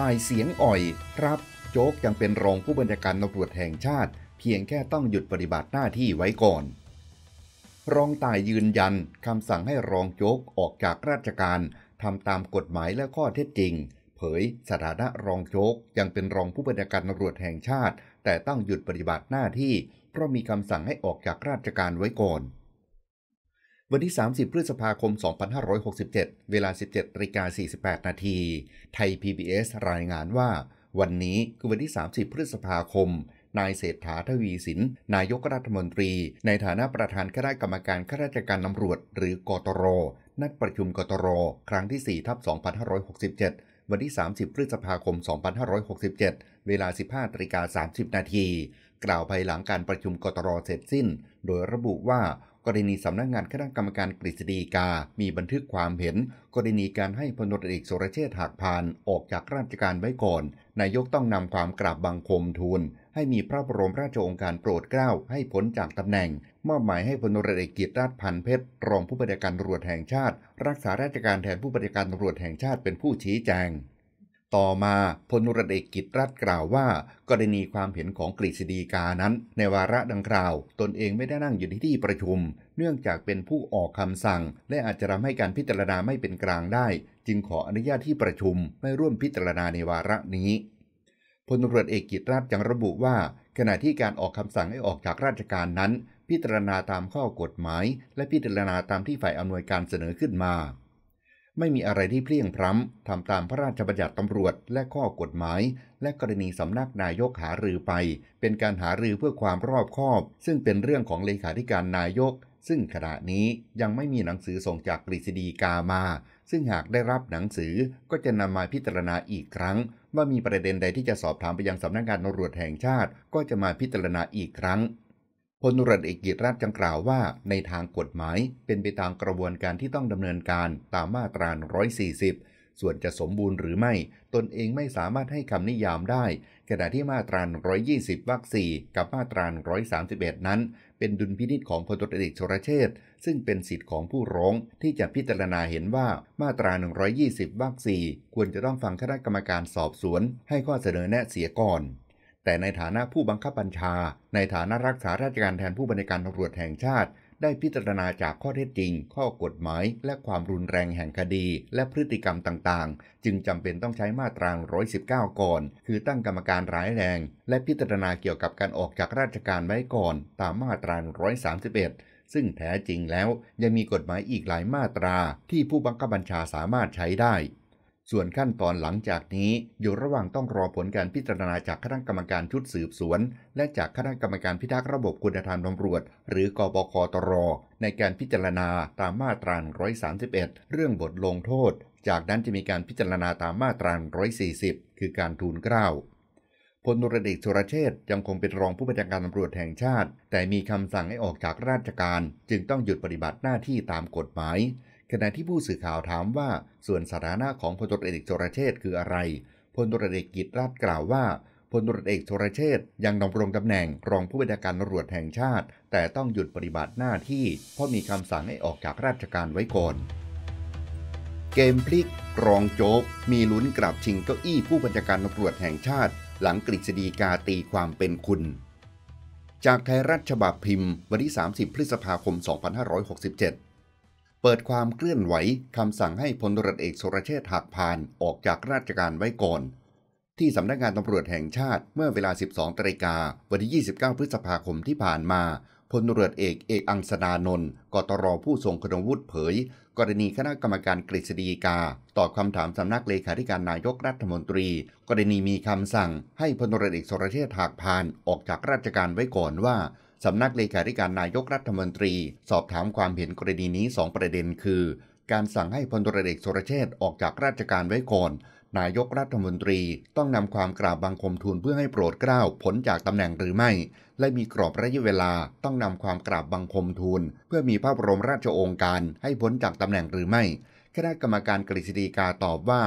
ตายเสียงอ่อยครับโจ๊กยังเป็น รองผู้บัญชาการตำรวจแห่งชาติ เพียงแค่ต้องหยุดปฏิบัติหน้าที่ไว้ก่อน รองตายยืนยันคำสั่งให้รองโจ๊กออกจากราชการทำตามกฎหมายและข้อเท็จจริง เผย สถานะรองโจ๊กยังเป็นรองผู้บัญชาการตำรวจแห่งชาติแต่ต้องหยุดปฏิบัติหน้าที่ เพราะมีคำสั่งให้ออกจากราชการไว้ก่อนวันที่ 30 พฤษภาคม 2567 เวลา 17ริกา48นาที ไทย PBS รายงานว่า วันนี้ คือวันที่ 30 พฤษภาคม นายเศรษฐาทวีสิน นายกรัฐมนตรี ในฐานะประธานคณะกรรมการข้าราชการตำรวจ หรือ กตร นัดประชุมกตร ครั้งที่4ทับ2567 วันที่ 30 พฤษภาคม 2567 เวลา 15นาิกา30นาที กล่าวภายหลังการประชุม กตร เสร็จสิ้น โดยระบุว่ากรณีสำนักงงานคณะกรรมการกฤษฎีกา มีบันทึกความเห็น กรณีการให้พลตรีสุรเชษฐ์หักพาน ออกจากราชการไว้ก่อนนายกต้องนำความกราบบังคมทูลให้มีพระบรมราชโองการโปรดเกล้าให้พ้นจากตำแหน่งมอบหมายให้พลตรีกิจราชพันเพชรรองผู้บัญชาการตำรวจแห่งชาติ รักษาราชการแทนผู้บัญชาการตำรวจแห่งชาติเป็นผู้ชี้แจงต่อมาพลนรเอกกิจรัฐกล่าวว่า กรณีความเห็นของกฤษฎีกานั้น ในวาระดังกล่าว ตนเองไม่ได้นั่งอยู่ที่ที่ประชุม เนื่องจากเป็นผู้ออกคำสั่ง และอาจจะทำให้การพิจารณาไม่เป็นกลางได้ จึงขออนุญาตที่ประชุมไม่ร่วมพิจารณาในวาระนี้พลุรเอกกิจรัฐยังระบุว่า ขณะที่การออกคำสั่งให้ออกจากราชการนั้น พิจารณาตามข้อกฎหมาย และพิจารณาตามที่ฝ่ายอำนวยการเสนอขึ้นมาไม่มีอะไรที่เพลี่ยงพร้ำทำตามพระราชบัญญัติตำรวจและข้อกฎหมาย และกรณีสำนักนายกหารือไป เป็นการหารือเพื่อความรอบคอบ ซึ่งเป็นเรื่องของเลขาธิการนายก ซึ่งขณะนี้ยังไม่มีหนังสือส่งจากกฤษฎีกามา ซึ่งหากได้รับหนังสือก็จะนำมาพิจารณาอีกครั้งว่ามีประเด็นใดที่จะสอบถามไปยังสำนักงานตำรวจแห่งชาติก็จะมาพิจารณาอีกครั้งพลรัฐเอกกิจรัฐจังกล่าวว่า ในทางกฎหมาย เป็นไปตามกระบวนการที่ต้องดำเนินการตามมาตรา 140 ส่วนจะสมบูรณ์หรือไม่ ตนเองไม่สามารถให้คำนิยามได้ขณะที่มาตรา 120 วรรค 4 กับมาตรา 131 นั้น เป็นดุลพินิษของพลตรีเอกชรเชษซึ่งเป็นสิทธิ์ของผู้ร้องที่จะพิจารณาเห็นว่ามาตรา 120 วรรค 4 ควรจะต้องฟังคณะกรรมการสอบสวน ให้ข้อเสนอแนะเสียก่อนแต่ในฐานะผู้บังคับบัญชา ในฐานะรักษาราชการแทนผู้บัญชาการตำรวจแห่งชาติ ได้พิจารณาจากข้อเท็จจริง ข้อกฎหมาย และความรุนแรงแห่งคดี และพฤติกรรมต่างๆ จึงจำเป็นต้องใช้มาตรา 119 ก่อน คือตั้งกรรมการร้ายแรง และพิจารณาเกี่ยวกับการออกจากราชการไว้ก่อน ตามมาตรา 131 ซึ่งแท้จริงแล้วยังมีกฎหมายอีกหลายมาตรา ที่ผู้บังคับบัญชาสามารถใช้ได้ส่วนขั้นตอนหลังจากนี้ อยู่ระหว่างต้องรอผลการพิจารณา จากคณะกรรมการชุดสืบสวน และจากคณะกรรมการพิทักษ์ระบบคุณธรรมตำรวจ หรือกบคตรในการพิจารณาตามมาตรา 131 เรื่องบทลงโทษจากนั้นจะมีการพิจารณาตามมาตรา 140 คือการทูลเกล้าพลนรเดกสุรเชษยังคงเป็นรองผู้บัญชาการตำรวจแห่งชาติ แต่มีคำสั่งให้ออกจากราชการ จึงต้องหยุดปฏิบัติหน้าที่ตามกฎหมายขณะที่ผู้สื่อข่าวถามว่าส่วนสถานะของพลตรเอกจรเชษคืออะไร พลตรเอกกิตราชกล่าวว่าพลตรเอกจรเชษยังดำรงตำแหน่งรองผู้บัญชาการตำรวจแห่งชาติ แต่ต้องหยุดปฏิบัติหน้าที่เพราะมีคำสั่งให้ออกจากราชการไว้ก่อน เกมพลิก รองโจ๊ก มีลุ้นกลับชิงเก้าอี้ผู้บัญชาการตำรวจแห่งชาติ หลังกฤษฎีกาตีความเป็นคุณ จากไทยรัฐฉบับพิมพ์ วันที่30 พฤษภาคม 2567เปิดความเคลื่อนไหวคำสั่งให้พลตรเอกสุรเชษฐ์หักพานออกจากราชการไว้ก่อน ที่สำนักงานตำรวจแห่งชาติเมื่อเวลา 12 ตริกาวันที่ 29 พฤษภาคมที่ผ่านมาพลตรีเอกเอกอังสนานนท์กตรผู้ทรงคุณวุฒิเผย กรณีคณะกรรมการกฤษฎีกา ตอบคำถามสำนักเลขาธิการนายกรัฐมนตรี กรณีมีคำสั่ง ให้พลตรีเอกสุรเชษฐ์หักพานออกจากราชการไว้ก่อนว่าสำนักเลขาธิการนายกรัฐมนตรี สอบถามความเห็นกรณีนี้ 2 ประเด็นคือ การสั่งให้พลตรเอกสุรเชษออกจากราชการไว้ก่อนนายกรัฐมนตรีต้องนำความกราบบังคมทูลเพื่อให้โปรดเกล้าผลจากตำแหน่งหรือไม่ และมีกรอบระยะเวลาต้องนำความกราบบังคมทูลเพื่อมีพรพรมราชโองการ ให้พ้นจากตำแหน่งหรือไม่คณะกรรมการกฤษฎีกาตอบว่า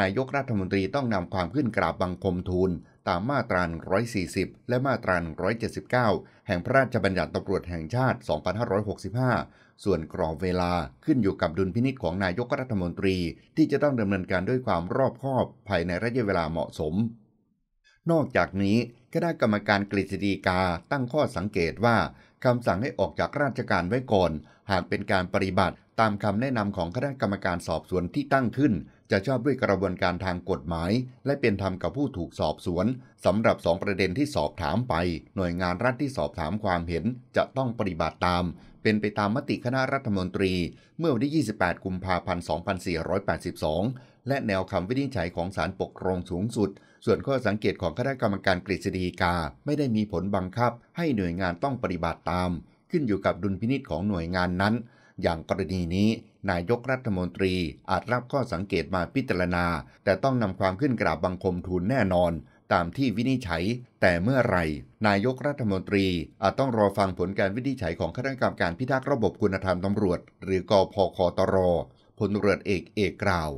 นายกรัฐมนตรีต้องนำความขึ้นกราบบังคมทูลตามมาตรา 140 และมาตรา 179 แห่งพระราชบัญญัติตำรวจแห่งชาติ 2565 ส่วนกรอบเวลาขึ้นอยู่กับดุลพินิษของนายกรัฐมนตรีที่จะต้องดำเนินการด้วยความรอบคอบภายในระยะเวลาเหมาะสม นอกจากนี้คณะกรรมการกฤษฎีกาตั้งข้อสังเกตว่า คำสั่งให้ออกจากราชการไว้ก่อน หากเป็นการปฏิบัติตามคำแนะนำของคณะกรรมการสอบสวนที่ตั้งขึ้นจะชอบด้วยกระบวนการทางกฎหมาย และเป็นธรรมกับผู้ถูกสอบสวนสำหรับสองประเด็นที่สอบถามไป หน่วยงานรัฐที่สอบถามความเห็นจะต้องปฏิบัติตาม เป็นไปตามมติคณะรัฐมนตรีเมื่อวันที่ 28 กุมภาพันธ์2482 และแนวคำวินิจฉัยของศาลปกครองสูงสุด ส่วนข้อสังเกตของคณะกรรมการกฤษฎีกาไม่ได้มีผลบังคับ ให้หน่วยงานต้องปฏิบัติตาม ขึ้นอยู่กับดุลพินิษของหน่วยงานนั้น อย่างกรณีนี้นายกรัฐมนตรี อาจรับข้อสังเกตมาพิจารณา แต่ต้องนำความขึ้นกราบบังคมทูลแน่นอน ตามที่วินิจฉัย แต่เมื่อไรนายกรัฐมนตรีอาจต้องรอฟังผลการวินิจฉัยของคณะกรรมการพิทักษ์ระบบคุณธรรมตำรวจ หรือกอพคตรพลเรวจเอกเอกกล่าว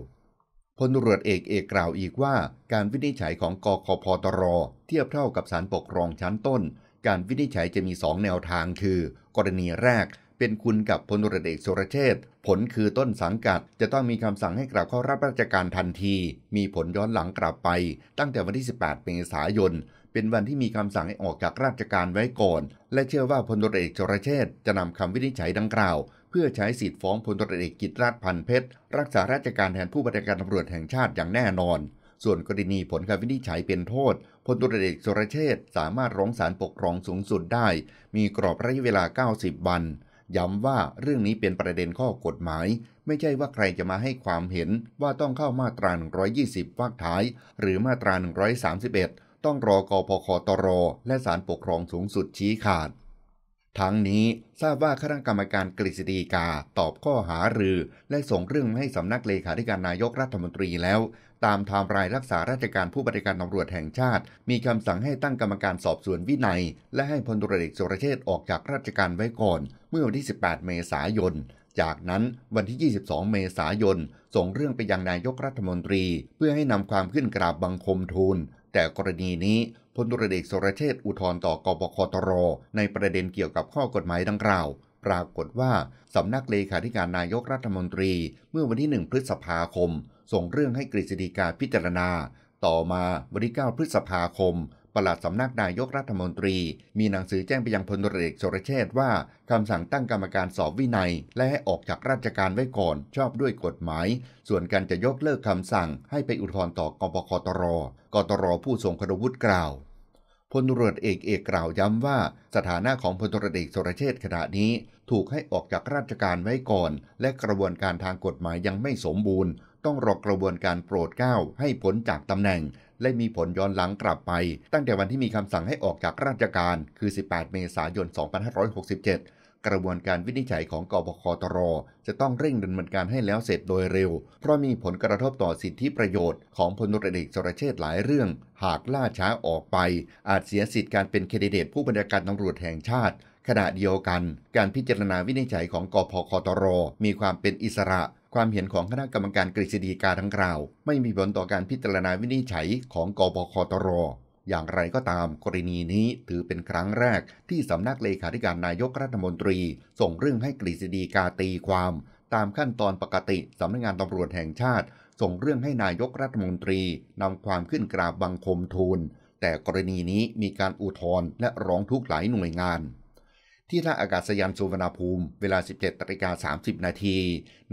พลตรวจเอกเอกกล่าวอีกว่า การวินิจฉัยของกคพตรเทียบเท่ากับสารปกครองชั้นต้น การวินิจฉัยจะมี 2 แนวทาง คือ กรณีแรกเป็นคุณกับพลตรวจเอกสุรเชษผลคือต้นสังกัดจะต้องมีคำสั่งให้กลับเข้ารับราชการทันที มีผลย้อนหลังกลับไป ตั้งแต่วันที่ 18 เมษายนเป็นวันที่มีคำสั่งให้ออกจากราชการไว้ก่อน และเชื่อว่าพลตรเอกจรเชษจะนำคำวินิจฉัยดังกล่าว เพื่อใช้สิทธิฟ้องพลตรเอกกิตราชพันเพชรรักษาราชการแทนผู้บัญชาการตำรวจแห่งชาติอย่างแน่นอน ส่วนกรณีผลการวินิจฉัยเป็นโทษพลตุรเอกสุรเชษสามารถร้องศาลปกครองสูงสุดได้ มีกรอบระยะเวลา 90 วันย้ำว่าเรื่องนี้เป็นประเด็นข้อกฎหมาย ไม่ใช่ว่าใครจะมาให้ความเห็นว่าต้องเข้ามาตรา 120วรรคท้าย หรือมาตรา 131 ต้องรอกอพคตรและศาลปกครองสูงสุดชี้ขาด ทั้งนี้ทราบว่าคณะกรรมการกฤษฎีกาตอบข้อหารือ และส่งเรื่องให้สำนักเลขาธิการนายกรัฐมนตรีแล้วตามไทม์รายรักษาราชการผู้บริการตำรวจแห่งชาติ มีคำสั่งให้ตั้งกรรมการสอบสวนวินัย และให้พลตุรเอกสุรเชษออกจากราชการไว้ก่อน เมื่อวันที่ 18 เมษายน จากนั้นวันที่ 22 เมษายนส่งเรื่องไปยังนายกรัฐมนตรี เพื่อให้นำความขึ้นกราบบังคมทูลแต่กรณีนี้ พลตุรเอกสุรเชษอุทธรณ์ต่อกบคตรในประเด็นเกี่ยวกับข้อกฎหมายดังกล่าวปรากฏว่าสำนักเลขาธิการนายกรัฐมนตรีเมื่อวันที่ 1 พฤษภาคม ส่งเรื่องให้กฤษฎีกาพิจารณา ต่อมาวันที่ 9 พฤษภาคมปลัดสำนักนายกรัฐมนตรี มีหนังสือแจ้งไปยังพลตรเอกสุรเชษว่า คำสั่งตั้งกรรมการสอบวินัย และให้ออกจากราชการไว้ก่อน ชอบด้วยกฎหมาย ส่วนการจะยกเลิกคำสั่งให้ไปอุทธรณ์ต่อกปคตรกตรผู้ทรงคุณวุฒิกล่าวพลตรวจเอกเอกกล่าวย้ำว่า สถานะของพลตรวจเอกสุรเชษฐ์ขณะนี้ ถูกให้ออกจากราชการไว้ก่อน และกระบวนการทางกฎหมายยังไม่สมบูรณ์ ต้องรอกระบวนการโปรดเกล้า ให้ผลจากตำแหน่ง และมีผลย้อนหลังกลับไป ตั้งแต่วันที่มีคำสั่งให้ออกจากราชการ คือ 18 เมษายน 2567กระบวนการวินิจฉัยของกบคตร จะต้องเร่งดำเนินการให้แล้วเสร็จโดยเร็ว เพราะมีผลกระทบต่อสิทธิประโยชน์ของพลตรีเอกสรเชษหลายเรื่อง หากล่าช้าออกไป อาจเสียสิทธิการเป็นเครดิเดตผู้บัญชาการตำรวจแห่งชาติ ขณะเดียวกัน การพิจารณาวินิจฉัยของกพคตร มีความเป็นอิสระ ความเห็นของคณะกรรมการกฤษฎีกาทั้งกล่าว ไม่มีผลต่อการพิจารณาวินิจฉัยของกบคตรอย่างไรก็ตามกรณีนี้ถือเป็นครั้งแรกที่สำนักเลขาธิการนายกรัฐมนตรี ส่งเรื่องให้กฤษฎีกาตีความตามขั้นตอนปกติสำนักงานตำรวจแห่งชาติ ส่งเรื่องให้นายกรัฐมนตรีนำความขึ้นกราบบังคมทูล แต่กรณีนี้มีการอุทธรณ์และร้องทุกข์หลายหน่วยงานที่ท่าอากาศยานสุวรรณภูมิเวลา 17นาฬิกา30 นาที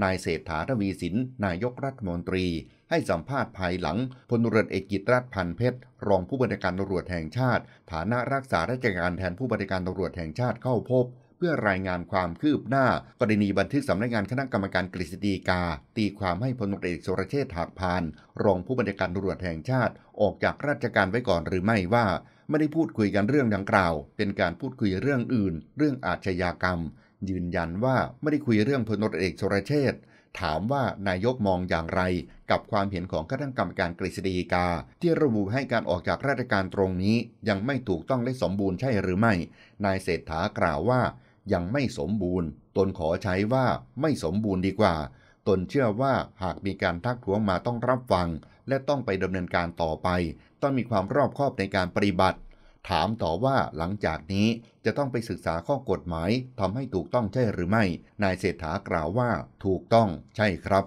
นายเศรษฐาทวีสิน นายกรัฐมนตรี ให้สัมภาษณ์ภายหลังพลเรืเอกกิตรัฐพันเพชร รองผู้บัญชาการตำรวจแห่งชาติ ฐานะรักษาราชการแทนผู้บัญชาการตำรวจแห่งชาติเข้าพบพื่อรายงานความคืบหน้ากรณีบันทึกสำนักงานคณะกรรมการกฤษฎีกา ตีความให้พลตรเอกสุรเชษฐ์หักพานรองผู้บัญชาการตำรวจแห่งชาติ ออกจากราชการไว้ก่อนหรือไม่ว่า ไม่ได้พูดคุยกันเรื่องดังกล่าว เป็นการพูดคุยเรื่องอื่น เรื่องอาชญากรรม ยืนยันว่าไม่ได้คุยเรื่องพลตรเอกสุรเชษฐ์ถามว่านายกมองอย่างไร กับความเห็นของคณะกรรมการกฤษฎีกา ที่ระบุให้การออกจากราชการตรงนี้ยังไม่ถูกต้องและสมบูรณ์ใช่หรือไม่ นายเศรษฐากล่าวว่ายังไม่สมบูรณ์ ตนขอใช้ว่าไม่สมบูรณ์ดีกว่า ตนเชื่อว่าหากมีการทักท้วงมาต้องรับฟัง และต้องไปดำเนินการต่อไป ต้องมีความรอบคอบในการปฏิบัติ ถามต่อว่าหลังจากนี้จะต้องไปศึกษาข้อกฎหมายทำให้ถูกต้องใช่หรือไม่ นายเศรษฐากล่าวว่า ถูกต้องใช่ครับ